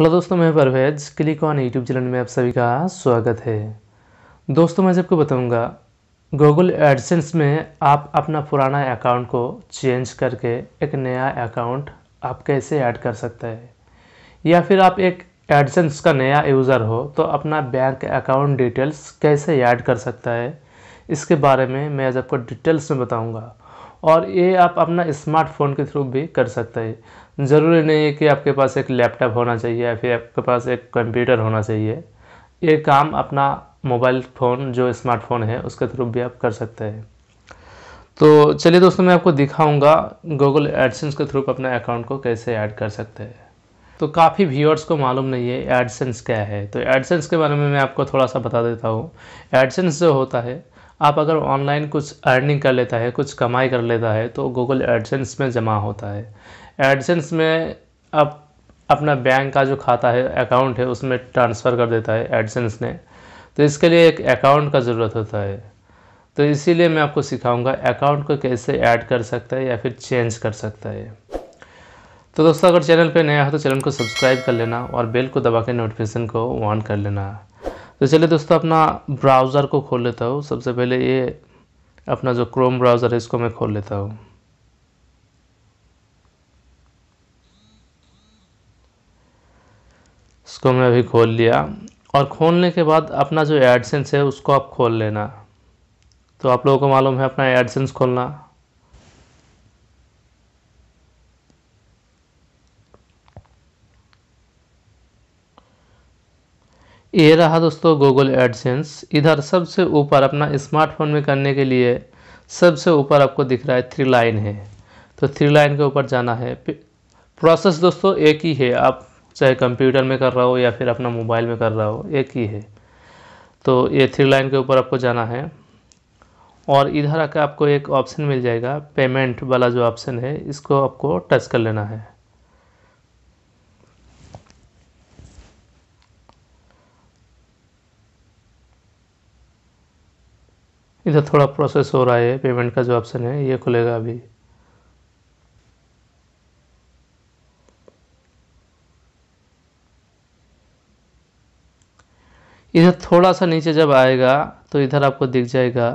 hello दोस्तों मैं Parvez click on YouTube channel में आप सभी का स्वागत है दोस्तों मैं सबको आपको बताऊंगा गूगल एडसेंस में आप अपना पुराना अकाउंट को चेंज करके एक नया अकाउंट आप कैसे ऐड कर सकते हैं या फिर आप एक एडसेंस का नया यूज़र हो तो अपना बैंक अकाउंट डिटेल्स कैसे ऐड कर सकता है इसके बारे में मैं आज आपको डिटेल्स में बताऊँगा और ये आप अपना स्मार्टफोन के थ्रू भी कर सकते हैं ज़रूरी नहीं है कि आपके पास एक लैपटॉप होना चाहिए या फिर आपके पास एक कंप्यूटर होना चाहिए ये काम अपना मोबाइल फ़ोन जो स्मार्टफोन है उसके थ्रू भी आप कर सकते हैं तो चलिए दोस्तों मैं आपको दिखाऊंगा गूगल एडसेंस के थ्रू अपना अकाउंट को कैसे ऐड कर सकते हैं तो काफ़ी व्यूअर्स को मालूम नहीं है एडसेंस क्या है तो एडसेंस के बारे में मैं आपको थोड़ा सा बता देता हूँ एडसेंस जो होता है आप अगर ऑनलाइन कुछ अर्निंग कर लेता है कुछ कमाई कर लेता है तो गूगल एडसेंस में जमा होता है एडसेंस में आप अपना बैंक का जो खाता है अकाउंट है उसमें ट्रांसफ़र कर देता है एडसेंस ने तो इसके लिए एक अकाउंट का ज़रूरत होता है तो इसीलिए मैं आपको सिखाऊंगा अकाउंट को कैसे ऐड कर सकता है या फिर चेंज कर सकता है तो दोस्तों अगर चैनल पर नया हो तो चैनल को सब्सक्राइब कर लेना और बेल को दबा के नोटिफिकेशन को ऑन कर लेना तो चलिए दोस्तों अपना ब्राउज़र को खोल लेता हूँ सबसे पहले ये अपना जो क्रोम ब्राउज़र है इसको मैं खोल लेता हूँ इसको मैं अभी खोल लिया और खोलने के बाद अपना जो एडसेंस है उसको आप खोल लेना तो आप लोगों को मालूम है अपना एडसेंस खोलना ये रहा दोस्तों गूगल एडसेंस इधर सबसे ऊपर अपना स्मार्टफोन में करने के लिए सबसे ऊपर आपको दिख रहा है थ्री लाइन है तो थ्री लाइन के ऊपर जाना है प्रोसेस दोस्तों एक ही है आप चाहे कंप्यूटर में कर रहा हो या फिर अपना मोबाइल में कर रहा हो एक ही है तो ये थ्री लाइन के ऊपर आपको जाना है और इधर आकर आपको एक ऑप्शन मिल जाएगा पेमेंट वाला जो ऑप्शन है इसको आपको टच कर लेना है इधर थोड़ा प्रोसेस हो रहा है पेमेंट का जो ऑप्शन है ये खुलेगा अभी इधर थोड़ा सा नीचे जब आएगा तो इधर आपको दिख जाएगा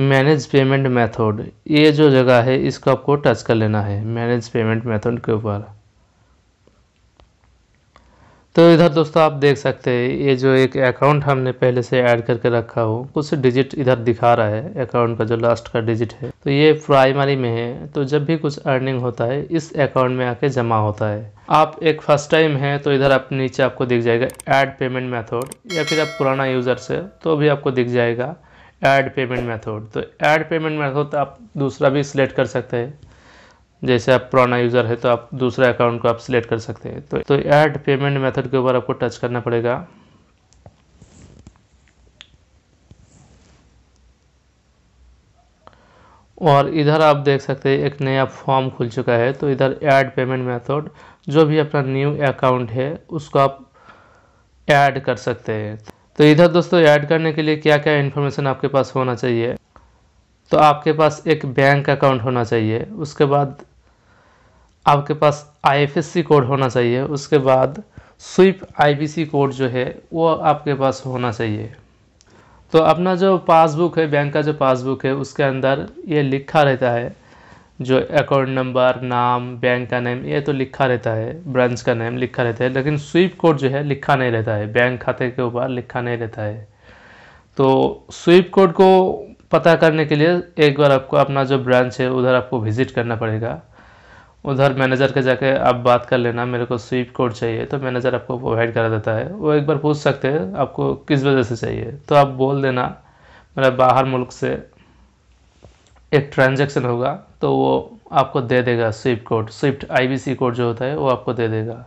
मैनेज पेमेंट मेथड ये जो जगह है इसको आपको टच कर लेना है मैनेज पेमेंट मेथड के ऊपर तो इधर दोस्तों आप देख सकते हैं ये जो एक अकाउंट हमने पहले से ऐड करके रखा हो कुछ डिजिट इधर दिखा रहा है अकाउंट का जो लास्ट का डिजिट है तो ये प्राइमरी में है तो जब भी कुछ अर्निंग होता है इस अकाउंट में आके जमा होता है आप एक फर्स्ट टाइम है तो इधर आप नीचे आपको दिख जाएगा ऐड पेमेंट मैथड या फिर आप पुराना यूज़र से तो भी आपको दिख जाएगा ऐड पेमेंट मैथड तो ऐड पेमेंट मैथड आप दूसरा भी सिलेक्ट कर सकते हैं जैसे आप पुराना यूज़र है तो आप दूसरे अकाउंट को आप सिलेक्ट कर सकते हैं तो तो ऐड पेमेंट मेथड के ऊपर आपको टच करना पड़ेगा और इधर आप देख सकते हैं एक नया फॉर्म खुल चुका है तो इधर ऐड पेमेंट मेथड जो भी अपना न्यू अकाउंट है उसको आप ऐड कर सकते हैं तो इधर दोस्तों ऐड करने के लिए क्या क्या इन्फॉर्मेशन आपके पास होना चाहिए तो आपके पास एक बैंक अकाउंट होना चाहिए उसके बाद आपके पास आईएफएससी कोड होना चाहिए उसके बाद स्विप आईबीसी कोड जो है वो आपके पास होना चाहिए तो अपना जो पासबुक है बैंक का जो पासबुक है उसके अंदर ये लिखा रहता है जो अकाउंट नंबर नाम बैंक का नेम ये तो लिखा रहता है ब्रांच का नेम लिखा रहता है लेकिन स्वीप कोड जो है लिखा नहीं रहता है बैंक खाते के ऊपर लिखा नहीं रहता है तो स्वीप कोड को पता करने के लिए एक बार आपको अपना जो ब्रांच है उधर आपको विज़िट करना पड़ेगा उधर मैनेजर के जाके आप बात कर लेना मेरे को स्वीप कोड चाहिए तो मैनेजर आपको प्रोवाइड करा देता है वो एक बार पूछ सकते हैं आपको किस वजह से चाहिए तो आप बोल देना मेरा बाहर मुल्क से एक ट्रांजेक्शन होगा तो वो आपको दे देगा SWIFT code SWIFT IBC code जो होता है वो आपको दे देगा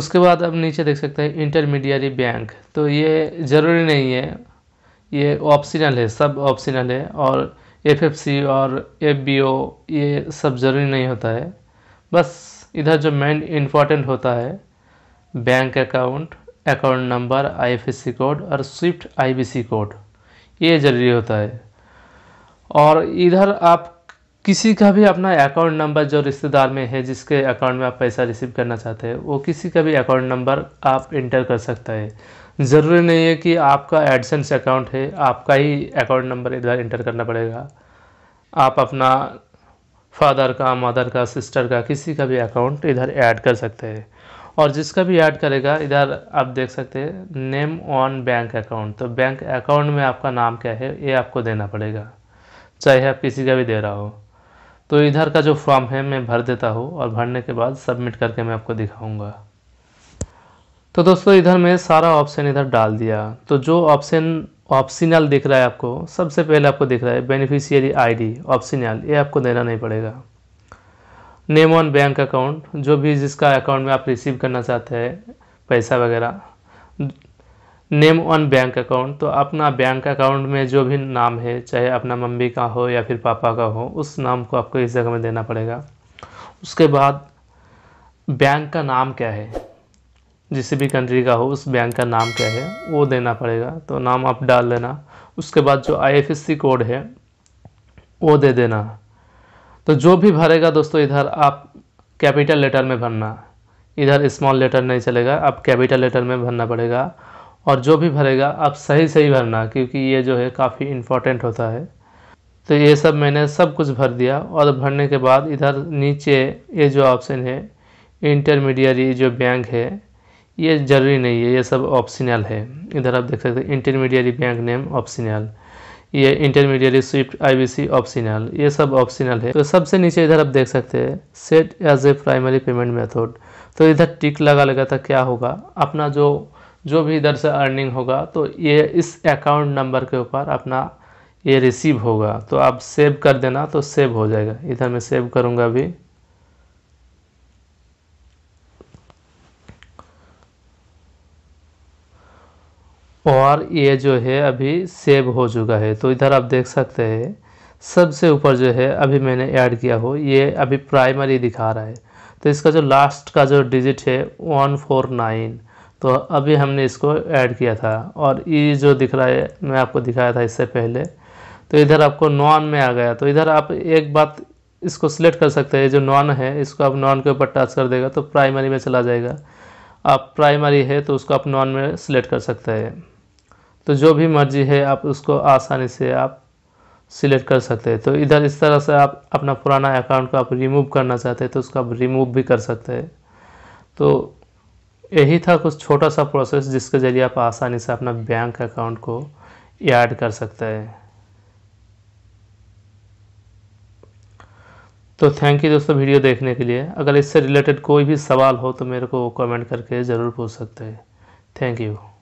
उसके बाद आप नीचे देख सकते हैं इंटरमीडियरी बैंक तो ये ज़रूरी नहीं है ये ऑप्शनल है सब ऑप्शनल है और एफएफसी और एफबीओ ये सब ज़रूरी नहीं होता है बस इधर जो मेन इम्पॉर्टेंट होता है bank account account number IFSC code और स्विफ्ट आईबीसी कोड ये ज़रूरी होता है और इधर आप किसी का भी अपना अकाउंट नंबर जो रिश्तेदार में है जिसके अकाउंट में आप पैसा रिसीव करना चाहते हैं वो किसी का भी अकाउंट नंबर आप इंटर कर सकते हैं ज़रूरी नहीं है कि आपका एडसेंस अकाउंट है आपका ही अकाउंट नंबर इधर इंटर करना पड़ेगा आप अपना फादर का मदर का सिस्टर का किसी का भी अकाउंट इधर ऐड कर सकते हैं और जिसका भी ऐड करेगा इधर आप देख सकते हैं नेम ऑन बैंक अकाउंट तो बैंक अकाउंट में आपका नाम क्या है ये आपको देना पड़ेगा चाहे आप किसी का भी दे रहा हो तो इधर का जो फॉर्म है मैं भर देता हूँ और भरने के बाद सबमिट करके मैं आपको दिखाऊँगा तो दोस्तों इधर मैं सारा ऑप्शन इधर डाल दिया तो जो ऑप्शन ऑप्शनल दिख रहा है आपको सबसे पहले आपको दिख रहा है बेनिफिशियरी आईडी ऑप्शनल ये आपको देना नहीं पड़ेगा नेम ऑन बैंक अकाउंट जो भी जिसका अकाउंट में आप रिसीव करना चाहते हैं पैसा वगैरह नेम ऑन बैंक अकाउंट तो अपना बैंक अकाउंट में जो भी नाम है चाहे अपना मम्मी का हो या फिर पापा का हो उस नाम को आपको इस जगह में देना पड़ेगा उसके बाद बैंक का नाम क्या है जिस भी कंट्री का हो उस बैंक का नाम क्या है वो देना पड़ेगा तो नाम आप डाल देना उसके बाद जो आईएफएससी कोड है वो दे देना तो जो भी भरेगा दोस्तों इधर आप कैपिटल लेटर में भरना इधर स्मॉल लेटर नहीं चलेगा आप कैपिटल लेटर में भरना पड़ेगा और जो भी भरेगा आप सही सही भरना क्योंकि ये जो है काफ़ी इंपॉर्टेंट होता है तो ये सब मैंने सब कुछ भर दिया और भरने के बाद इधर नीचे ये जो ऑप्शन है इंटरमीडियरी जो बैंक है ये जरूरी नहीं है ये सब ऑप्शनल है इधर आप देख सकते हैं इंटरमीडियरी बैंक नेम ऑप्शनल ये इंटरमीडियरी स्विफ्ट आईबीसी ऑप्शनल ये सब ऑप्शनल है तो सबसे नीचे इधर आप देख सकते हैं set as a primary payment method तो इधर टिक लगा लगा था क्या होगा अपना जो जो भी इधर से अर्निंग होगा तो ये इस अकाउंट नंबर के ऊपर अपना ये रिसीव होगा तो आप सेव कर देना तो सेव हो जाएगा इधर मैं सेव करूँगा अभी और ये जो है अभी सेव हो चुका है तो इधर आप देख सकते हैं सबसे ऊपर जो है अभी मैंने ऐड किया हो ये अभी प्राइमरी दिखा रहा है तो इसका जो लास्ट का जो डिजिट है वन फोर नाइन तो अभी हमने इसको ऐड किया था और ये जो दिख रहा है मैं आपको दिखाया था इससे पहले तो इधर आपको नॉन में आ गया तो इधर आप एक बात इसको सिलेक्ट कर सकते हैं जो नॉन है इसको आप नॉन के ऊपर टच कर देगा तो प्राइमरी में चला जाएगा आप प्राइमरी है तो उसको आप नॉन में सिलेक्ट कर सकते हैं तो जो भी मर्जी है आप उसको आसानी से आप सिलेक्ट कर सकते हैं तो इधर इस तरह से आप अपना पुराना अकाउंट को आप रिमूव करना चाहते हैं तो उसको आप रिमूव भी कर सकते हैं तो यही था कुछ छोटा सा प्रोसेस जिसके ज़रिए आप आसानी से अपना बैंक अकाउंट को ऐड कर सकते हैं तो थैंक यू दोस्तों वीडियो देखने के लिए अगर इससे रिलेटेड कोई भी सवाल हो तो मेरे को कमेंट करके ज़रूर पूछ सकते हैं थैंक यू